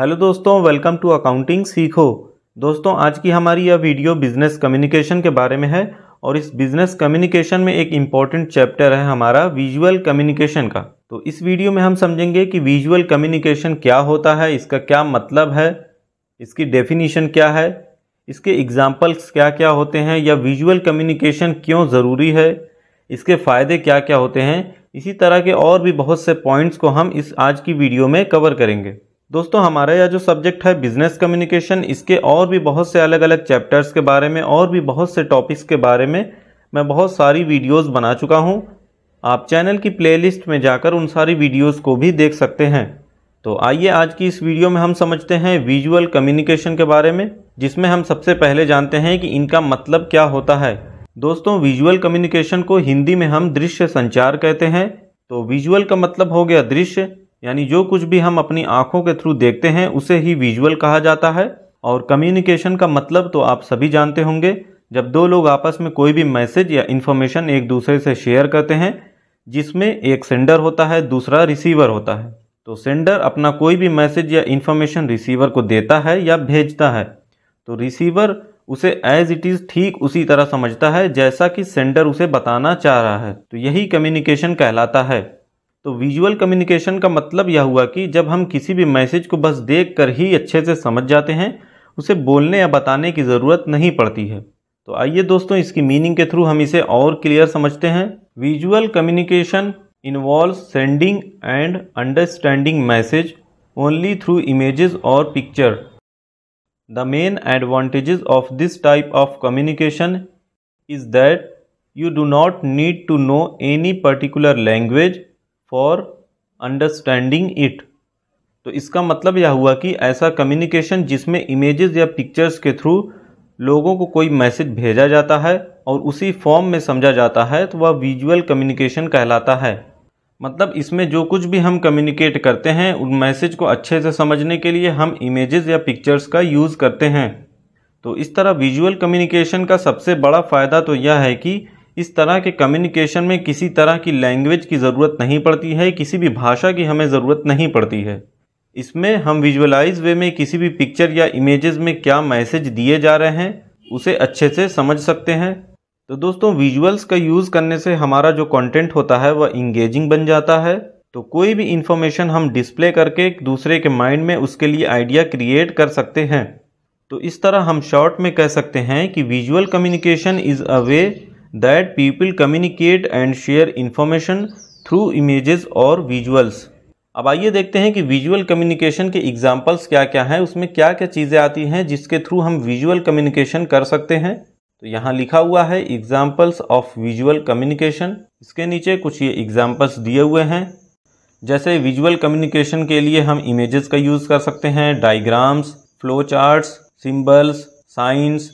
Hello दोस्तों welcome to accounting सीखो दोस्तों आज की हमारी यह वीडियो बिजनेस कम्युनिकेशन के बारे में है और इस बिजनेस कम्युनिकेशन में एक इम्पॉर्टेंट चैप्टर है हमारा विजुअल कम्युनिकेशन का तो इस वीडियो में हम समझेंगे कि विजुअल कम्युनिकेशन क्या होता है इसका क्या मतलब है इसकी डेफिनीशन क्या है इसके एग्जाम्पल्स क्या क्या होते हैं या विजुअल कम्युनिकेशन क्यों ज़रूरी है इसके फ़ायदे क्या क्या होते हैं इसी तरह के और भी बहुत से पॉइंट्स को हम इस आज की वीडियो में कवर करेंगे दोस्तों हमारा यह जो सब्जेक्ट है बिजनेस कम्युनिकेशन इसके और भी बहुत से अलग अलग चैप्टर्स के बारे में और भी बहुत से टॉपिक्स के बारे में मैं बहुत सारी वीडियोस बना चुका हूं आप चैनल की प्लेलिस्ट में जाकर उन सारी वीडियोस को भी देख सकते हैं तो आइए आज की इस वीडियो में हम समझते हैं विजुअल कम्युनिकेशन के बारे में जिसमें हम सबसे पहले जानते हैं कि इनका मतलब क्या होता है दोस्तों विजुअल कम्युनिकेशन को हिंदी में हम दृश्य संचार कहते हैं तो विजुअल का मतलब हो गया दृश्य यानी जो कुछ भी हम अपनी आँखों के थ्रू देखते हैं उसे ही विजुअल कहा जाता है और कम्युनिकेशन का मतलब तो आप सभी जानते होंगे जब दो लोग आपस में कोई भी मैसेज या इन्फॉर्मेशन एक दूसरे से शेयर करते हैं जिसमें एक सेंडर होता है दूसरा रिसीवर होता है तो सेंडर अपना कोई भी मैसेज या इन्फॉर्मेशन रिसीवर को देता है या भेजता है तो रिसीवर उसे एज इट इज़ ठीक उसी तरह समझता है जैसा कि सेंडर उसे बताना चाह रहा है तो यही कम्युनिकेशन कहलाता है तो विजुअल कम्युनिकेशन का मतलब यह हुआ कि जब हम किसी भी मैसेज को बस देख कर ही अच्छे से समझ जाते हैं उसे बोलने या बताने की ज़रूरत नहीं पड़ती है तो आइए दोस्तों इसकी मीनिंग के थ्रू हम इसे और क्लियर समझते हैं visual communication involve sending and understanding message only through images और picture the main advantages of this type of communication is that you do not need to know any particular language for understanding it तो इसका मतलब यह हुआ कि ऐसा communication जिसमें images या पिक्चर्स के थ्रू लोगों को कोई मैसेज भेजा जाता है और उसी फॉर्म में समझा जाता है तो वह विजुअल कम्युनिकेशन कहलाता है मतलब इसमें जो कुछ भी हम कम्युनिकेट करते हैं उन मैसेज को अच्छे से समझने के लिए हम इमेजेस या पिक्चर्स का यूज़ करते हैं तो इस तरह विजुअल कम्युनिकेशन का सबसे बड़ा फ़ायदा तो यह है कि इस तरह के कम्युनिकेशन में किसी तरह की लैंग्वेज की ज़रूरत नहीं पड़ती है किसी भी भाषा की हमें ज़रूरत नहीं पड़ती है इसमें हम विजुअलाइज वे में किसी भी पिक्चर या इमेजेस में क्या मैसेज दिए जा रहे हैं उसे अच्छे से समझ सकते हैं तो दोस्तों विजुअल्स का यूज़ करने से हमारा जो कंटेंट होता है वह इंगेजिंग बन जाता है तो कोई भी इन्फॉर्मेशन हम डिस्प्ले करके दूसरे के माइंड में उसके लिए आइडिया क्रिएट कर सकते हैं तो इस तरह हम शॉर्ट में कह सकते हैं कि visual communication is a way that people communicate and share information through image और विजुअल्स अब आइए देखते हैं कि विजुअल कम्युनिकेशन के एग्जाम्पल्स क्या क्या हैं उसमें क्या क्या चीज़ें आती हैं जिसके थ्रू हम विजुअल कम्युनिकेशन कर सकते हैं तो यहाँ लिखा हुआ है एग्जाम्पल्स ऑफ विजुअल कम्युनिकेशन इसके नीचे कुछ ये एग्जाम्पल्स दिए हुए हैं जैसे विजुअल कम्युनिकेशन के लिए हम इमेजेस का यूज़ कर सकते हैं diagrams flow charts symbols signs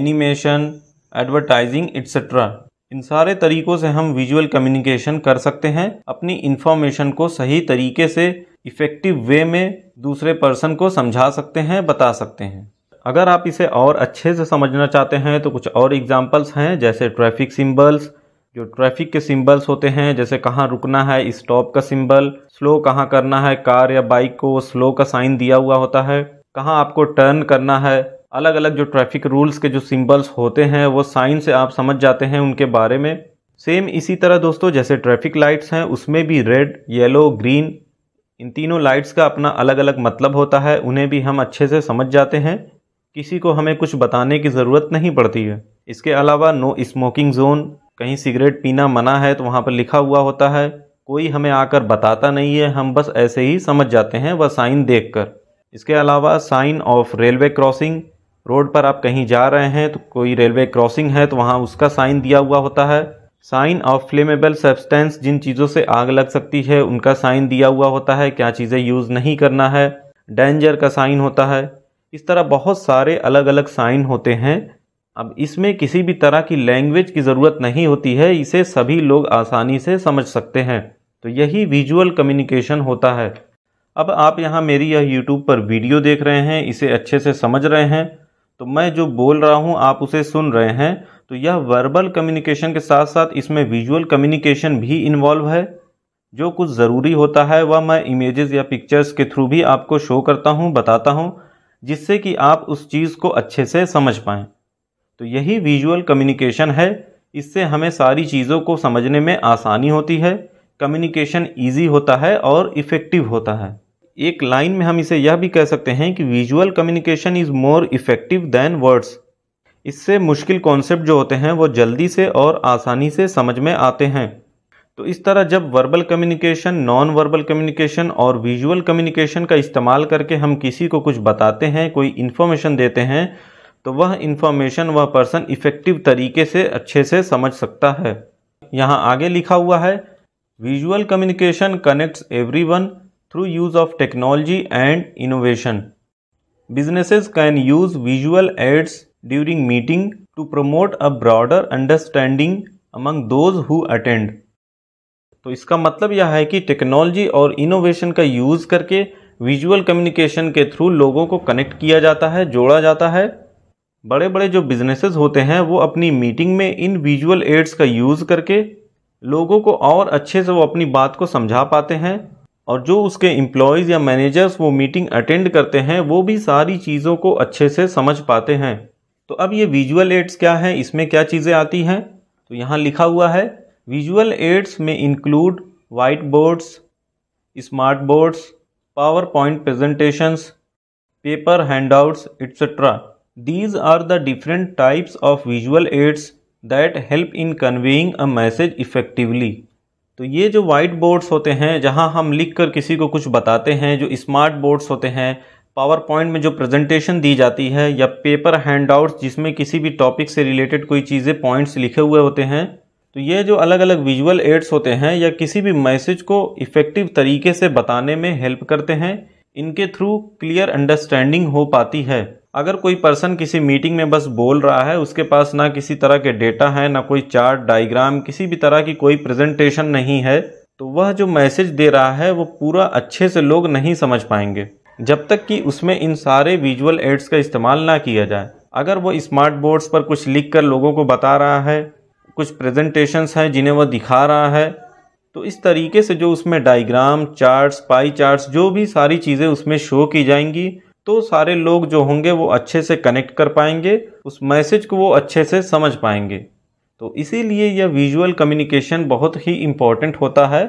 animation advertising etcetera इन सारे तरीक़ों से हम विजुअल कम्युनिकेशन कर सकते हैं अपनी इन्फॉर्मेशन को सही तरीके से इफ़ेक्टिव वे में दूसरे पर्सन को समझा सकते हैं बता सकते हैं अगर आप इसे और अच्छे से समझना चाहते हैं तो कुछ और एग्जाम्पल्स हैं जैसे ट्रैफिक सिम्बल्स जो ट्रैफिक के सिम्बल्स होते हैं जैसे कहाँ रुकना है स्टॉप का सिम्बल स्लो कहाँ करना है कार या बाइक को स्लो का साइन दिया हुआ होता है कहाँ आपको टर्न करना है अलग अलग जो ट्रैफिक रूल्स के जो सिंबल्स होते हैं वो साइन से आप समझ जाते हैं उनके बारे में सेम इसी तरह दोस्तों जैसे ट्रैफिक लाइट्स हैं उसमें भी रेड येलो ग्रीन इन तीनों लाइट्स का अपना अलग अलग मतलब होता है उन्हें भी हम अच्छे से समझ जाते हैं किसी को हमें कुछ बताने की ज़रूरत नहीं पड़ती है इसके अलावा नो स्मोकिंग जोन कहीं सिगरेट पीना मना है तो वहाँ पर लिखा हुआ होता है कोई हमें आकर बताता नहीं है हम बस ऐसे ही समझ जाते हैं वह साइन देखकर इसके अलावा sign of railway crossing road पर आप कहीं जा रहे हैं तो कोई रेलवे क्रॉसिंग है तो वहाँ उसका साइन दिया हुआ होता है साइन ऑफ फ्लेमेबल सब्सटेंस जिन चीज़ों से आग लग सकती है उनका साइन दिया हुआ होता है क्या चीज़ें यूज़ नहीं करना है डेंजर का साइन होता है इस तरह बहुत सारे अलग अलग साइन होते हैं अब इसमें किसी भी तरह की लैंग्वेज की ज़रूरत नहीं होती है इसे सभी लोग आसानी से समझ सकते हैं तो यही विजुअल कम्युनिकेशन होता है अब आप यहाँ मेरी यह यूट्यूब पर वीडियो देख रहे हैं इसे अच्छे से समझ रहे हैं तो मैं जो बोल रहा हूँ आप उसे सुन रहे हैं तो यह वर्बल कम्युनिकेशन के साथ साथ इसमें विजुअल कम्युनिकेशन भी इन्वॉल्व है जो कुछ ज़रूरी होता है वह मैं इमेजेस या पिक्चर्स के थ्रू भी आपको शो करता हूँ बताता हूँ जिससे कि आप उस चीज़ को अच्छे से समझ पाएँ तो यही विजुअल कम्युनिकेशन है इससे हमें सारी चीज़ों को समझने में आसानी होती है कम्युनिकेशन ईजी होता है और इफ़ेक्टिव होता है एक लाइन में हम इसे यह भी कह सकते हैं कि visual communication is more effective than words इससे मुश्किल कॉन्सेप्ट जो होते हैं वो जल्दी से और आसानी से समझ में आते हैं तो इस तरह जब verbal communication non verbal communication और विजुअल कम्युनिकेशन का इस्तेमाल करके हम किसी को कुछ बताते हैं कोई इन्फॉर्मेशन देते हैं तो वह इन्फॉर्मेशन वह पर्सन इफ़ेक्टिव तरीके से अच्छे से समझ सकता है यहाँ आगे लिखा हुआ है visual communication connects everyone through use of technology and innovation. Businesses can use visual aids during meeting to promote a broader understanding among those who attend. तो इसका मतलब यह है कि टेक्नोलॉजी और इनोवेशन का यूज़ करके विजुअल कम्युनिकेशन के थ्रू लोगों को कनेक्ट किया जाता है जोड़ा जाता है बड़े बड़े जो बिजनेसेस होते हैं वो अपनी मीटिंग में इन विजुअल एड्स का यूज़ करके लोगों को और अच्छे से वो अपनी बात को समझा पाते हैं और जो उसके एम्प्लॉयज़ या मैनेजर्स वो मीटिंग अटेंड करते हैं वो भी सारी चीज़ों को अच्छे से समझ पाते हैं तो अब ये विजुअल एड्स क्या है इसमें क्या चीज़ें आती हैं तो यहाँ लिखा हुआ है विजुअल एड्स में include white boards smart boards power point presentations paper handouts etcetera these are the different types of visual aids that help in conveying a message effectively तो ये जो वाइट बोर्ड्स होते हैं जहाँ हम लिख कर किसी को कुछ बताते हैं जो स्मार्ट बोर्ड्स होते हैं पावर पॉइंट में जो प्रेजेंटेशन दी जाती है या पेपर हैंडआउट्स जिसमें किसी भी टॉपिक से रिलेटेड कोई चीज़ें पॉइंट्स लिखे हुए होते हैं तो ये जो अलग अलग विजुअल एड्स होते हैं या किसी भी मैसेज को इफ़ेक्टिव तरीके से बताने में हेल्प करते हैं इनके थ्रू क्लियर अंडरस्टैंडिंग हो पाती है अगर कोई पर्सन किसी मीटिंग में बस बोल रहा है उसके पास ना किसी तरह के डेटा है ना कोई चार्ट डायग्राम किसी भी तरह की कोई प्रेजेंटेशन नहीं है तो वह जो मैसेज दे रहा है वो पूरा अच्छे से लोग नहीं समझ पाएंगे जब तक कि उसमें इन सारे विजुअल एड्स का इस्तेमाल ना किया जाए अगर वो स्मार्ट बोर्ड्स पर कुछ लिख कर लोगों को बता रहा है कुछ प्रेजेंटेशंस हैं जिन्हें वह दिखा रहा है तो इस तरीके से जो उसमें डायग्राम चार्ट्स पाई चार्ट्स जो भी सारी चीज़ें उसमें शो की जाएंगी तो सारे लोग जो होंगे वो अच्छे से कनेक्ट कर पाएंगे उस मैसेज को वो अच्छे से समझ पाएंगे तो इसीलिए यह विजुअल कम्युनिकेशन बहुत ही इम्पॉर्टेंट होता है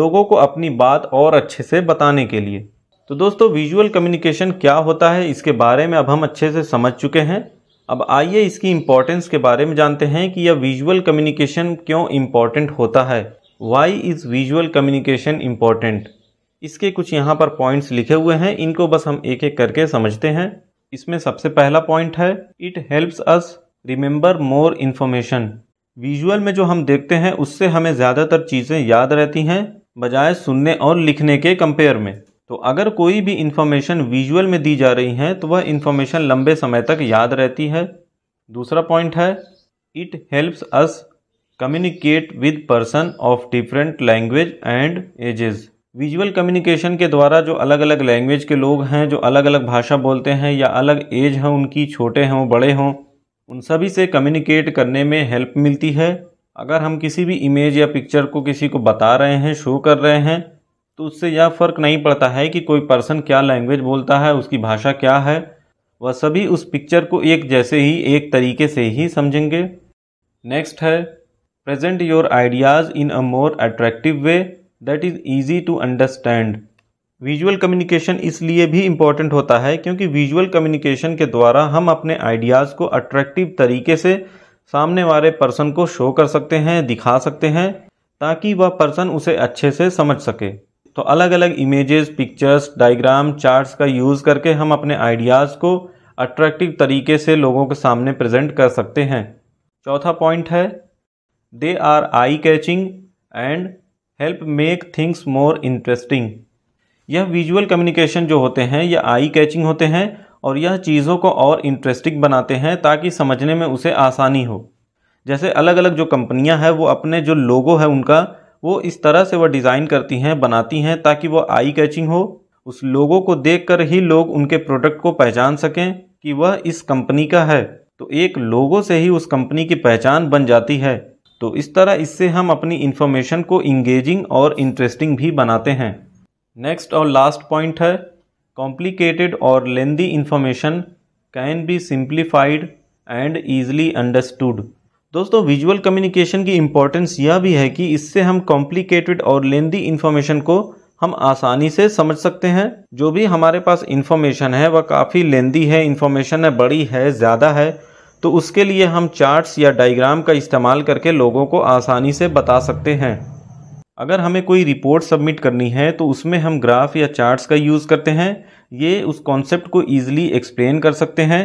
लोगों को अपनी बात और अच्छे से बताने के लिए तो दोस्तों विजुअल कम्युनिकेशन क्या होता है इसके बारे में अब हम अच्छे से समझ चुके हैं अब आइए इसकी इम्पॉर्टेंस के बारे में जानते हैं कि यह विजुअल कम्युनिकेशन क्यों इम्पॉर्टेंट होता है why is visual communication important इसके कुछ यहाँ पर पॉइंट्स लिखे हुए हैं इनको बस हम एक एक करके समझते हैं इसमें सबसे पहला पॉइंट है it helps us remember more information visual में जो हम देखते हैं उससे हमें ज़्यादातर चीज़ें याद रहती हैं बजाय सुनने और लिखने के कंपेयर में तो अगर कोई भी इन्फॉर्मेशन विजुअल में दी जा रही है तो वह इन्फॉर्मेशन लंबे समय तक याद रहती है दूसरा पॉइंट है it helps us communicate with person of different language and ages visual communication के द्वारा जो अलग अलग लैंग्वेज के लोग हैं जो अलग अलग भाषा बोलते हैं या अलग एज हैं उनकी छोटे हों बड़े हों उन सभी से कम्युनिकेट करने में हेल्प मिलती है अगर हम किसी भी इमेज या पिक्चर को किसी को बता रहे हैं शो कर रहे हैं तो उससे यह फ़र्क नहीं पड़ता है कि कोई पर्सन क्या लैंग्वेज बोलता है उसकी भाषा क्या है वह सभी उस पिक्चर को एक जैसे ही एक तरीके से ही समझेंगे नेक्स्ट है present your ideas in a more attractive way that is easy to understand visual communication इसलिए भी इम्पॉर्टेंट होता है क्योंकि विजुअल कम्युनिकेशन के द्वारा हम अपने आइडियाज़ को अट्रैक्टिव तरीके से सामने वाले पर्सन को शो कर सकते हैं दिखा सकते हैं ताकि वह पर्सन उसे अच्छे से समझ सके तो अलग अलग इमेजेस पिक्चर्स डायग्राम चार्ट्स का यूज़ करके हम अपने आइडियाज़ को अट्रैक्टिव तरीके से लोगों के सामने प्रेजेंट कर सकते हैं चौथा पॉइंट है they are eye catching and help make things more interesting यह विजुअल कम्युनिकेशन जो होते हैं यह आई कैचिंग होते हैं और यह चीज़ों को और इंटरेस्टिंग बनाते हैं ताकि समझने में उसे आसानी हो जैसे अलग अलग जो कंपनियां हैं वो अपने जो लोगो है उनका वो इस तरह से वह डिज़ाइन करती हैं बनाती हैं ताकि वो आई कैचिंग हो उस लोगो को देखकर ही लोग उनके प्रोडक्ट को पहचान सकें कि वह इस कंपनी का है तो एक लोगो से ही उस कंपनी की पहचान बन जाती है तो इस तरह इससे हम अपनी इन्फॉर्मेशन को इंगेजिंग और इंटरेस्टिंग भी बनाते हैं नेक्स्ट और लास्ट पॉइंट है कॉम्प्लिकेटेड और lengthy information can be simplified and easily understood दोस्तों विजुअल कम्युनिकेशन की इम्पोर्टेंस यह भी है कि इससे हम कॉम्प्लिकेटेड और लेंदी इन्फॉर्मेशन को हम आसानी से समझ सकते हैं जो भी हमारे पास इन्फॉर्मेशन है वह काफ़ी लेंदी है इन्फॉर्मेशन है बड़ी है ज़्यादा है तो उसके लिए हम चार्ट्स या डायग्राम का इस्तेमाल करके लोगों को आसानी से बता सकते हैं अगर हमें कोई रिपोर्ट सबमिट करनी है तो उसमें हम ग्राफ या चार्ट्स का यूज़ करते हैं ये उस कॉन्सेप्ट को ईजिली एक्सप्लेन कर सकते हैं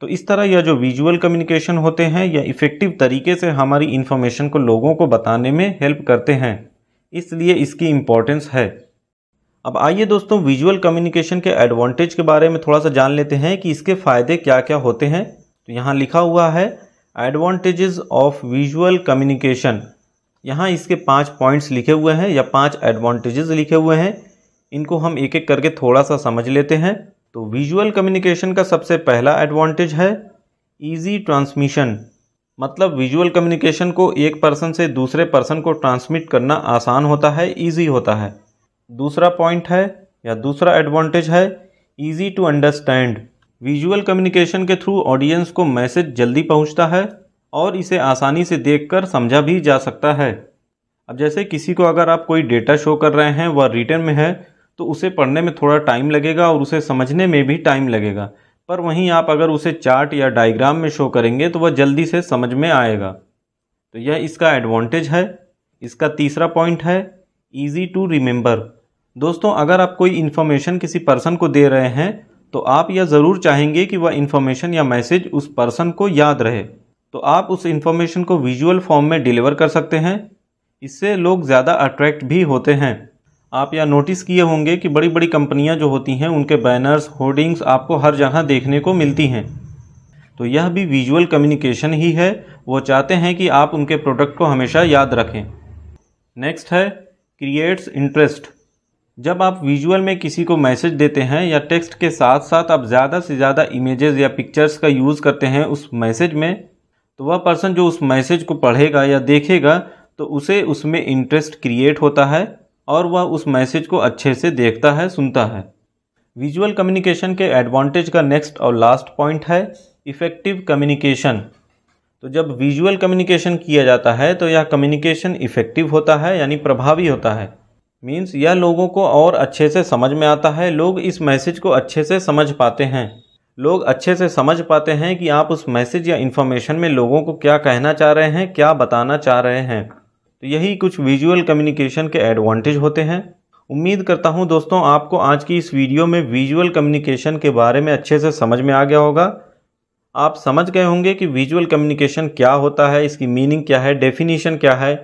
तो इस तरह यह जो विजुअल कम्युनिकेशन होते हैं या इफ़ेक्टिव तरीके से हमारी इन्फॉर्मेशन को लोगों को बताने में हेल्प करते हैं इसलिए इसकी इम्पोर्टेंस है अब आइए दोस्तों विजुअल कम्युनिकेशन के एडवांटेज के बारे में थोड़ा सा जान लेते हैं कि इसके फ़ायदे क्या क्या होते हैं तो यहाँ लिखा हुआ है एडवांटेजेस ऑफ विजुअल कम्युनिकेशन यहाँ इसके पांच पॉइंट्स लिखे हुए हैं या पांच एडवांटेजेस लिखे हुए हैं इनको हम एक एक करके थोड़ा सा समझ लेते हैं तो विजुअल कम्युनिकेशन का सबसे पहला एडवांटेज है ईजी ट्रांसमिशन मतलब विजुअल कम्युनिकेशन को एक पर्सन से दूसरे पर्सन को ट्रांसमिट करना आसान होता है ईजी होता है दूसरा पॉइंट है या दूसरा एडवांटेज है easy to understand visual communication के थ्रू ऑडियंस को मैसेज जल्दी पहुंचता है और इसे आसानी से देखकर समझा भी जा सकता है अब जैसे किसी को अगर आप कोई डेटा शो कर रहे हैं वह रिटर्न में है तो उसे पढ़ने में थोड़ा टाइम लगेगा और उसे समझने में भी टाइम लगेगा पर वहीं आप अगर उसे चार्ट या डायग्राम में शो करेंगे तो वह जल्दी से समझ में आएगा तो यह इसका एडवांटेज है इसका तीसरा पॉइंट है ईजी टू रिमेंबर दोस्तों अगर आप कोई इन्फॉर्मेशन किसी पर्सन को दे रहे हैं तो आप यह ज़रूर चाहेंगे कि वह इन्फॉर्मेशन या मैसेज उस पर्सन को याद रहे तो आप उस इन्फॉर्मेशन को विजुअल फॉर्म में डिलीवर कर सकते हैं इससे लोग ज़्यादा अट्रैक्ट भी होते हैं आप यह नोटिस किए होंगे कि बड़ी बड़ी कंपनियां जो होती हैं उनके बैनर्स होर्डिंग्स आपको हर जगह देखने को मिलती हैं तो यह भी विजुअल कम्युनिकेशन ही है वो चाहते हैं कि आप उनके प्रोडक्ट को हमेशा याद रखें नेक्स्ट है क्रिएट्स इंटरेस्ट जब आप विजुअल में किसी को मैसेज देते हैं या टेक्स्ट के साथ साथ आप ज़्यादा से ज़्यादा इमेजेस या पिक्चर्स का यूज़ करते हैं उस मैसेज में तो वह पर्सन जो उस मैसेज को पढ़ेगा या देखेगा तो उसे उसमें इंटरेस्ट क्रिएट होता है और वह उस मैसेज को अच्छे से देखता है सुनता है विजुअल कम्युनिकेशन के एडवांटेज का नेक्स्ट और लास्ट पॉइंट है इफ़ेक्टिव कम्युनिकेशन तो जब विजुअल कम्युनिकेशन किया जाता है तो यह कम्युनिकेशन इफ़ेक्टिव होता है यानी प्रभावी होता है मीन्स यह लोगों को और अच्छे से समझ में आता है लोग इस मैसेज को अच्छे से समझ पाते हैं लोग अच्छे से समझ पाते हैं कि आप उस मैसेज या इन्फॉर्मेशन में लोगों को क्या कहना चाह रहे हैं क्या बताना चाह रहे हैं तो यही कुछ विजुअल कम्युनिकेशन के एडवांटेज होते हैं उम्मीद करता हूं दोस्तों आपको आज की इस वीडियो में विजुअल कम्युनिकेशन के बारे में अच्छे से समझ में आ गया होगा आप समझ गए होंगे कि विजुअल कम्युनिकेशन क्या होता है इसकी मीनिंग क्या है डेफिनेशन क्या है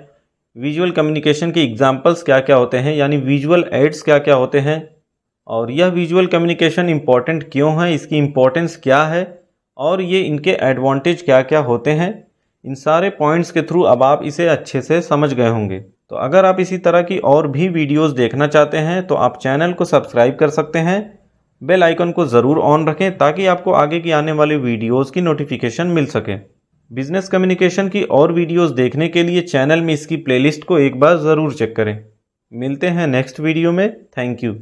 विजुअल कम्युनिकेशन के एग्जाम्पल्स क्या क्या होते हैं यानी विजुअल एड्स क्या क्या होते हैं और यह विजुअल कम्युनिकेशन इम्पॉर्टेंट क्यों है इसकी इम्पॉर्टेंस क्या है और ये इनके एडवांटेज क्या क्या होते हैं इन सारे पॉइंट्स के थ्रू अब आप इसे अच्छे से समझ गए होंगे तो अगर आप इसी तरह की और भी वीडियोस देखना चाहते हैं तो आप चैनल को सब्सक्राइब कर सकते हैं बेल आइकन को ज़रूर ऑन रखें ताकि आपको आगे की आने वाली वीडियोस की नोटिफिकेशन मिल सके बिजनेस कम्युनिकेशन की और वीडियोस देखने के लिए चैनल में इसकी प्लेलिस्ट को एक बार ज़रूर चेक करें मिलते हैं नेक्स्ट वीडियो में थैंक यू